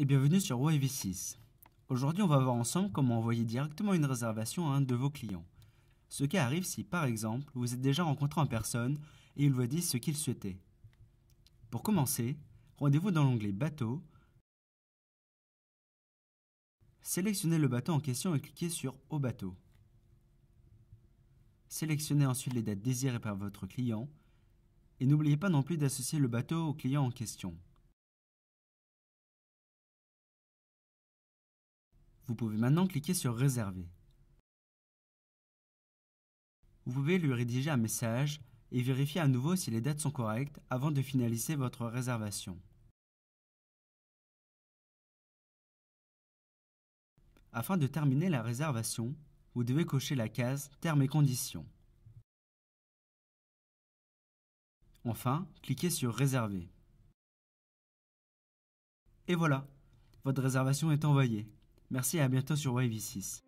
et bienvenue sur yv 6 Aujourd'hui, on va voir ensemble comment envoyer directement une réservation à un de vos clients. Ce qui arrive si, par exemple, vous êtes déjà rencontré en personne et il vous dit ce qu'il souhaitait. Pour commencer, rendez-vous dans l'onglet Bateau. Sélectionnez le bateau en question et cliquez sur Au bateau. Sélectionnez ensuite les dates désirées par votre client et n'oubliez pas non plus d'associer le bateau au client en question. Vous pouvez maintenant cliquer sur Réserver. Vous pouvez lui rédiger un message et vérifier à nouveau si les dates sont correctes avant de finaliser votre réservation. Afin de terminer la réservation, vous devez cocher la case Termes et conditions. Enfin, cliquez sur Réserver. Et voilà, votre réservation est envoyée. Merci et à bientôt sur Wave 6.